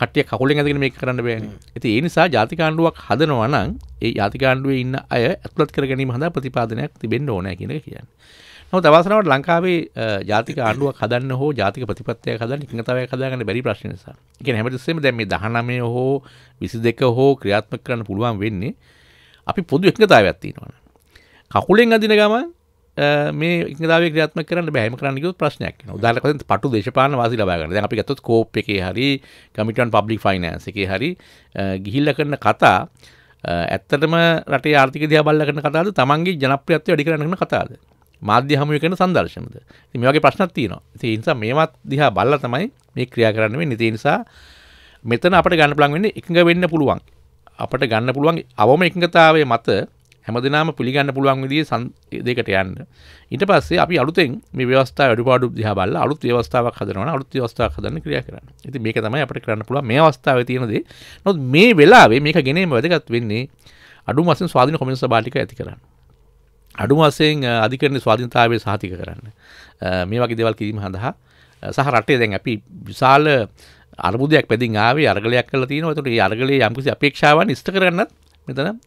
කටය කකුලෙන් ඇතිගෙන මේ කරන්න බෑන ඇති ඒ නිසා ජාතිකාණ්ඩුවක් හදනවනං ඒ ජාතිකාණ්ඩුවේ ඉන්න අය ඇතුළත් කරගැනීම හඳ ප්‍රතිපාදනයක් තිබෙන්න්න ඕන කියන කියන්න නො දවසනවට ලංකාවේ ජාතික ආණ්ඩුවක් හදන්න හෝ ජාතික ප්‍රතිපත්තිය හදන්න එකඟතාවය හදාගන්න බැරි ප්‍රශ්න නිසා කියන හැමතිස්සෙම දැන් මේ 19 හෝ 22 හෝ ක්‍රියාත්මක කරන්න පුළුවන් වෙන්නේ අපි පොදු එකඟතාවයක් තියෙනවා කකුලෙන් අදින ගමන් මේ ඉංගදාව ක්‍රියාත්ම කරන්න බෑම කරන්නක ප්‍රශ්නයක් උදාරක පටු දේශපාන වාසි ලබාගන්න දැන් අපි ගත්තොත් කෝප් එකේ හරි කමිටන් පබ්ලික් ෆයිනන්ස් එකේ හරි ගිහිල්ල කරන කතා ඇත්තටම රට ආර්ථික දිය බල්ල කරන කතාද තමන්ගේ ජනප්‍රියත්ව වැඩි කරන්න කතාද මාධ්‍ය හමුව කරන සදර්ශනද මේගේ ප්‍රශ්නත් තියනවා තිනිසා මේමත් දිහා බල්ල තමයි මේ ක්‍රියා කරන්න වෙන්න ති නිසා මෙතන අපට ගන්න පලන් වෙන්න එකඟ වෙන්න පුළුවන් අපට ගන්න පුළුවන් අවම එකඟතාවේ මත හැමදනාම පිළිගන්න පුළුවන් විදිී සන් දෙකට යන්න ඉට පස්සේ අපි අලුතෙන් මේ ව්‍යවස්ථා වැඩපාඩු දිහබල අලුත් ව්‍යවස්ථාවක් හදරන අලුත් අවස්ථාව හදන ක්‍රියා කරන්න ඇති මේක තමයි අපට කරන්න පුළ මේ අවස්ථාව තියෙනද නොත් මේ වෙලාවේ මේක ගෙනීම වැදගත් වෙන්නේ අඩු මසින් ස්වාධන කොමිස බාලික ඇති කරන්න අඩු වසයෙන් අධිකරන ස්වාධීනතාවය සහතික කරන්න මේ වගේ දෙවල් කිරීම හඳහා සහ රටේ දැන් අපි විශාල අරබුදයක් පැදි ආවේ අරගලයක් කල තින තුට අරගලේ යම්කිසි අපේක්ෂාවන් ස්ට කරන්නත් මෙතන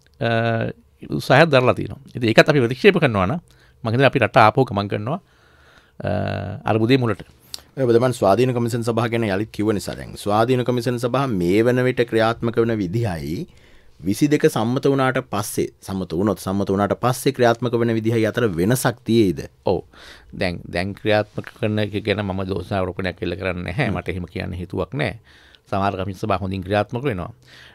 සහ දරලා තින ඒකත් අපි ප්‍රතික්ෂේප කරනවාන මහිද අපි රට ආපෝ කමන් කරනවා අරබුදේ මුලට බදමන් ස්වාධීන කමිසන් සභා ගැන යළිත් කිව නිසාරැන් ස්වාධීන කමිසන් සභා මේ වන විට ක්‍රියාත්මක වන විදිහයි විසි දෙක සම්මත වනාට පස්සේ සමත වනොත් සම්මත වනට පස්සේ ක්‍රියාත්මක වන විදිහ අතර වෙනසක් තියේද ඕ දැන් දැන් ක්‍රියාත්මක කරන ගැන ම දෝසාරපනයක් කෙල්ල කරන්න හැ මට හෙම කියන්න හිතුවක් නෑ සමාර කමිස සභා හොඳින් ක්‍රියාත්මක වෙනවා.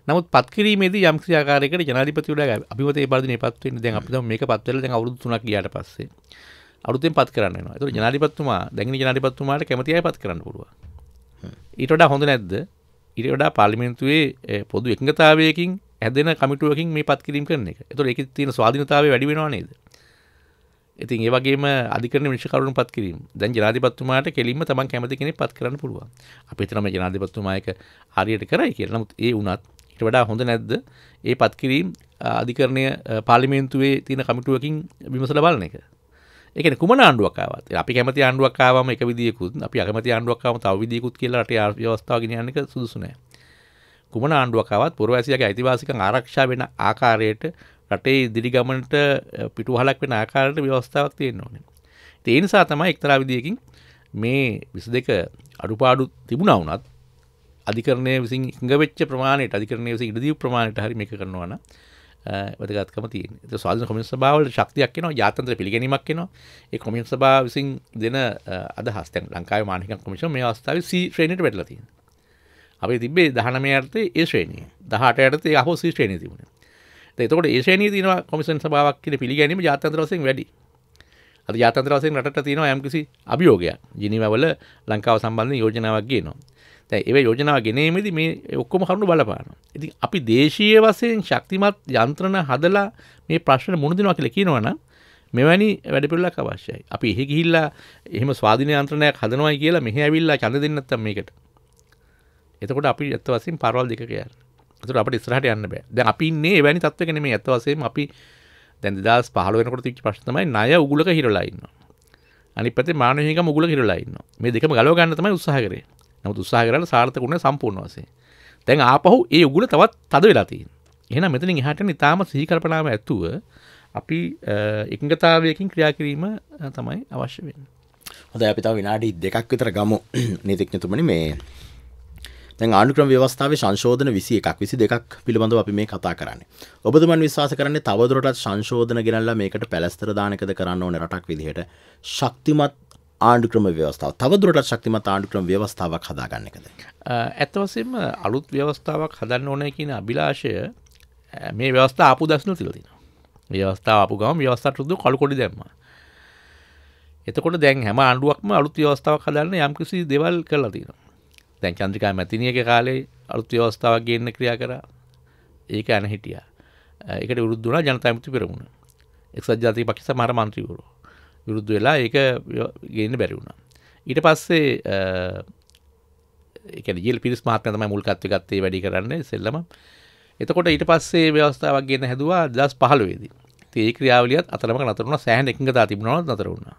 නමුත් පත්කිරීමේදී යම් ක්‍රියාකාරයකට ජනාධිපතිවරයා අභිමතය බර්ධනය පත් වෙන්නේ දැන් අපි දැන් මේක පත් වෙලා දැන් අවුරුදු 3ක් ගියාට පස්සේ අලුතෙන් පත් කරන්න වෙනවා. ඒතකොට ජනාධිපතිතුමා දැන් ජනාධිපතිතුමාට කැමති අය පත් කරන්න පුළුවන්. ඊට වඩා හොඳ නැද්ද? ඊට වඩා පාර්ලිමේන්තුවේ පොදු එකඟතාවයකින් හැදෙන කමිටුවකින් මේ පත්කිරීම කරන එක. ඒතකොට ඒකේ තියෙන ස්වාධීනතාවය වැඩි වෙනවා නේද? ඉතින් ඒවගේම අධිකරන විශකරුණු පත් කිරීම දැන් ජනාධිපත්තුමාට කෙලින්ම තමන් කැමති කෙනෙ පත් කරන්න පුළුවන් අපි තරම ජනාධිපත්තුමායක ආරියට කරයි කිය නමුත් ඒ වුණත් ඉට වඩා හොඳ නැද්ද ඒ පත් කිරීම් අධිකරණය පාලිමේන්තුවේ තියෙන කමිටුවකින් විමසල බලන එක එක කුම ආණ්ඩුවක්කාවත් අපි කැමති ආණ්ඩුවක්කාවම එක විදිියකුත් අපි අකමති ආණ්ඩුවක්කාම තවවිදිියකුත් කියලට අවස්ථාව ගෙනයන්නක සුදුසුනෑ කුම ආණ්ඩුවකවත් පුරවැසියගේ අයිතිවාසික ආරක්ෂා වෙන ආකාරයට රටේ ඉදිරි ගමනට පිටු හලක් වෙන ආකාරට ව්‍යවස්ථාවක් තියෙන්න්න ඕනේ ඒ නිසා තමයි එක්තරා විදියකින් මේ විසි දෙක අඩුපාඩු තිබුණ වුනත් අධිකරණය විසින් ඉංගවෙච්ච ප්‍රමාණයට අධිකරණය විසි ඉඩදී ප්‍රමාණයට හරි මේ කරනවාන වැදගත්කම තිය ස්වාධන කොමිස බාවල ශක්තියක් න ජාතන්ත්‍ර පිළිගැනීමක් නවා ඒ කොමින් සබා විසින් දෙන අදහස්තැන් ලංකාව මානක කොමිෂ මේ අවස්ථාව ශ්‍රේණයට වැටලතිය අපි තිබේ දහනමයර්තේ ඒ ශ්‍රේණී දහට යටතේ අහෝ ශ්‍රේණය තිබුණ එතකොට ඒශයන තින කොමිසන් සභාවක් කියට පිළිගැනීම ජාතන්තරවසෙන් වැඩි අද ජාතන්තරවසෙන් රට තියෙනවා යම්කිසි අභියෝගයක් ජිනිවල ලංකාව සම්බන්ධ යෝජනාවක් ගේනවා තැ ඒ යෝජනාව ගෙනීමද මේ ඔක්කොම කරුණු බලපාන ඉති අපි දේශීය වසයෙන් ශක්තිමත් යන්ත්‍රණ හදලා මේ ප්‍රශ්න මුණදිනවා කියල කියනවන මෙවැනි වැඩපිල්ලක් අවශ්‍යයි අපි එහි ගිහිල්ලා එහම ස්වාධීන යන්ත්‍රණයක් හදනවා කියලා මෙහ ඇවිල්ලා චඳ දෙන්නත්තම් මේකට එතකොට අපි ඇත්ත වසින් පරවල් දෙක කියන්න තුර අපට ස්රහට යන්න බෑ ද අපින්නේ වැනි තත්වකන මේ ඇතවසේම අපි දැන්දස් පහලුවනකොට තිච් පශ්තමයි නය උගුලක හිරලාඉන්න අනිපත මානහික මුගල හිරලාඉන්න මේ දෙකම ගලෝගන්න තමයි උත්සාහකර නමුත් උත්සාහ කරල සාර්ථකුණ සම්පූර්ණ වසේ තැන් ආපහු ඒ උගුල තවත් තද වෙලාතිී එහෙන මෙතන හට ඉතාම සහිකල්පනාව ඇත්තුව අපි එකගතාවයකින් ක්‍රියාකිරීම තමයි අවශ්‍ය වෙන් හොඳ අපිතාව විනාඩි දෙකක් විතර ගමු [clears throat] නීතික්නතුමනි මේ දැන් ආණ්ඩුක්‍රම ව්‍යවස්ථාවේ සංශෝධන 21ක් 22ක් පිළිබඳව අපි මේ කතා කරන්නේ. ඔබතුමන් විශ්වාස කරන්නේ තවදුරටත් සංශෝධන ගෙනල්ලා මේකට පැලස්තර දානකද කරන්න ඕන රටක් විදිහට ශක්තිමත් ආණ්ඩුක්‍රම ව්‍යවස්ථාව තවදුරටත් ශක්තිමත් ආණ්ඩුක්‍රම ව්‍යවස්ථාවක් හදාගන්න එකද. ඇත්තවසම අලුත් ව්‍යවස්ථාවක් හදන්න ඕනය කියන අභිලාශය මේ ව්‍යවස්ථා ආපු දස්නු තිලදින. ව්‍යවස්ථාව අපපු ගම ව්‍යවස්ථාට රුදු කල්කොඩි දැම්ම. එතකොට දැන් හැම ආණ්ඩුවක්ම අලුත් ව්‍යවස්ථාවක් හදන්න යම්කිසි දෙවල් කරලා තිනවා. දැන් චන්ද්‍රිකා මැතිනියක කාලේ අලුත් ව්‍යවස්ථාවක් ගේන්න ක්‍රියා කරා. ඒක ඇන හිටියා. ඒකට විරුද්ධ වුණා ජනතා විමුක්ති පෙරමුණ. එක්සත් ජාතික පක්ෂ සමහර മന്ത്രിවරු විරුද්ධ වෙලා ඒක ගේන්න බැරි වුණා. ඊට පස්සේ ඒ කියන්නේ ජීල් පිරිස් මහත්මයා තමයි මුල් කත්වේ ගත්තේ වැඩි කරන්නේ සෙල්ලම. එතකොට ඊට පස්සේ ව්‍යවස්ථාවක් ගේන්න හැදුවා 2015 දී. ඉතින් ඒ ක්‍රියාවලියත් අතරමඟ නතර වුණා සෑහෙන එකඟතාව තිබුණා නතර වුණා.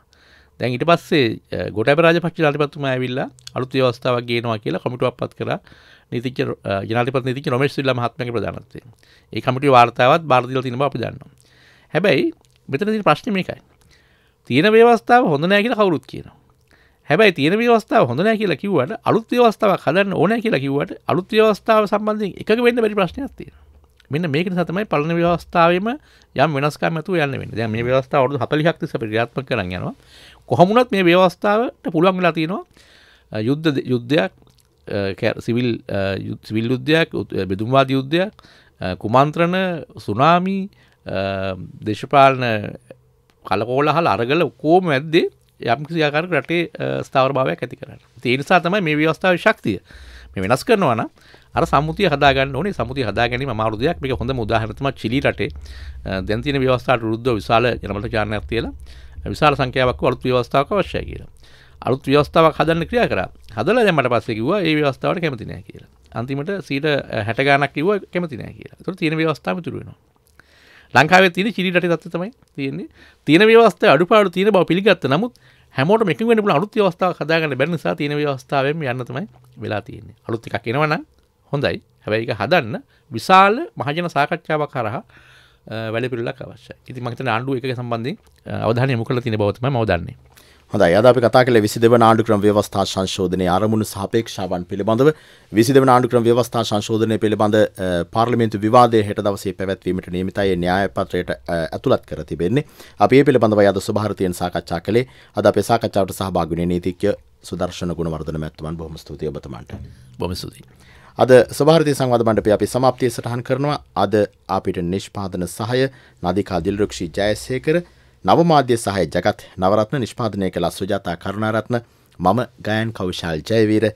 දැන් ඉට පස්සේ ගොට රාජපක්ෂ ාටිපත්තුම ඇවිල්ලා අලුත් අවස්ථාවක් ගේනවා කියලා කමිටුවක් පත් කර නීතිච ජනාතිපත් නීතිච නොමෙස් ල්ල මහත්මක ප්‍රධානත්තේ ඒ කමිටි වාර්තාවත් බාර්දිල තිනම අපි දන්න හැබැයි මෙතන ති ප්‍රශ්නමිකයි තියෙන ව්‍යවස්ථාව හොඳනෑ කියලා කවුරුත් කියනවා හැබයි තියෙන ව්‍යවස්ථාව හොඳනෑ කියලා කිවට අලුත් ව්‍යවස්ථාව කදන්න ඕන කියලා කිවට අලුත් ව්‍යවස්ථාව සම්බන්ධය එක වෙන්න බැරි ප්‍රශ්නයක්තිය මෙන්න මේක සතමයි පලන ව්‍යවස්ථාවම යම් වෙනස්කමතු යන්න වෙන මේ ව්‍යවස්ථාවරු හතලිහක්තිස ප්‍රියාත්ම කරන්න යනවා කොහමුණත් මේ ව්‍යවස්ථාවට පුළුවන් වෙලා තියෙනවා යුද්ධ යුද්ධයක් සිවිල් සිවිල් යුද්ධයක් බෙදුම්වාද යුද්ධයක් කුමන්ත්‍රණ සුනාමි දේශපාලන කලකෝල හල් අරගල කෝම ඇද්දේ යම් සියාකාර රටේ ස්ථාවරභාවයක් ඇති කරන්න තිනිසා තමයි මේ ව්‍යවස්ථාව ශක්තිය මේ වෙනස් කරනවාන අර සමුතිය හදාගන්න ඕනේ සමුති හදා ගැනීම අමාරු දෙයක් මේක හොඳ උදාහරණයක් තමයි චිලි රටේ දැන් තියෙන ව්‍යවස්ථාවට විරුද්ධව විශාල ජනමත චාරණයක් තියලා විශාල සංඛ්‍යාවක් අලුත් ව්‍යවස්ථාවක් අවශ්‍යයි කියලා. අලුත් ව්‍යවස්ථාවක් හදන්න ක්‍රියා කරා. හදලා දැන් මට පස්සේ කිව්වා ඒ ව්‍යවස්ථාවට කැමති නැහැ කියලා. අන්තිමට සීට 60 ගාණක් කිව්වා කැමති නැහැ කියලා. ඒතකොට තියෙන ව්‍යවස්ථාව ඉතුරු වෙනවා. ලංකාවේ තියෙන චිලි රටේ තත්ත්වය තමයි තියෙන්නේ. තියෙන ව්‍යවස්ථාවේ අඩුපාඩු තියෙන බව පිළිගත්ත නමුත් හැමෝටම එකතු වෙන්න පුළුවන් අලුත් ව්‍යවස්ථාවක් හදාගන්න බැරි නිසා තියෙන ව්‍යවස්ථාවෙම යන්න තමයි වෙලා තියෙන්නේ. අලුත් එකක් එනවනම් හොඳයි. හැබැයි ඒක හදන්න විශාල මහජන සාකච්ඡාවක් කරහා වැඩ පිල්ලක් අවශ්‍ය ඉති මත ආණ්ඩුව එක සම්බන්ධ අවධානය මුකල තින බවතම මවදන්නේ හොඳ අද කතා කළ විසිදව නාඩු ක්‍රම ව්‍යවස්ථා සංශෝධනය අරමුණු සාපේක්ෂාවන් පිළිබඳව විසිදව නාඩු ක්‍රම ව්‍යවස්ථා සංශෝධනය පිළිබඳ පාර්ලිමේන්තු විවාදය හෙට දවසේ පැවැත්වීමට නියමිතයි න්‍යායපත්‍රයට ඇතුළත් කර තිබෙන්නේ අපේ පිළිබඳව අද සුභාරතයෙන් සාකච්ඡා කළේ අද අපේ සාකච්ඡාවට සහභාගුණේ නීතිඥ සුදර්ශන ගුණවර්ධන මැතිතුමන් බොහොම ස්තුතියි ඔබතුමන්ට බොහොම ස්තුතියි අද ස්වභාරතය සංවාධ මණ්ඩපය අපි සමාප්තිය සටහන් කරනවා අද අපිට නිෂ්පාදන සහය නදිකා දිල්රක්ෂී ජයසේකර නවමාධ්‍ය සහය ජගත් නවරත්න නිෂ්පාදනය කළ සුජාතා කරුණාරත්න මම ගයන් කවිශාල් ජයවීර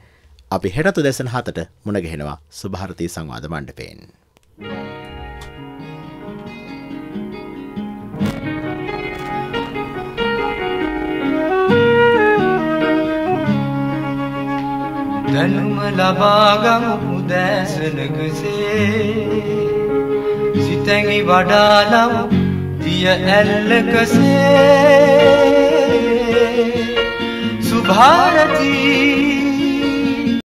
අපි හෙටතු දෙසන හතට මුණගහෙනවා ස්වභාරතී සංවාධ මණ්ඩපයෙන්. Thank you. දැනුම ලබාගමු උදෑසනකසේ සිතැඟි වඩාලම් දිය ඇල්ලකසේ සුභාරතිී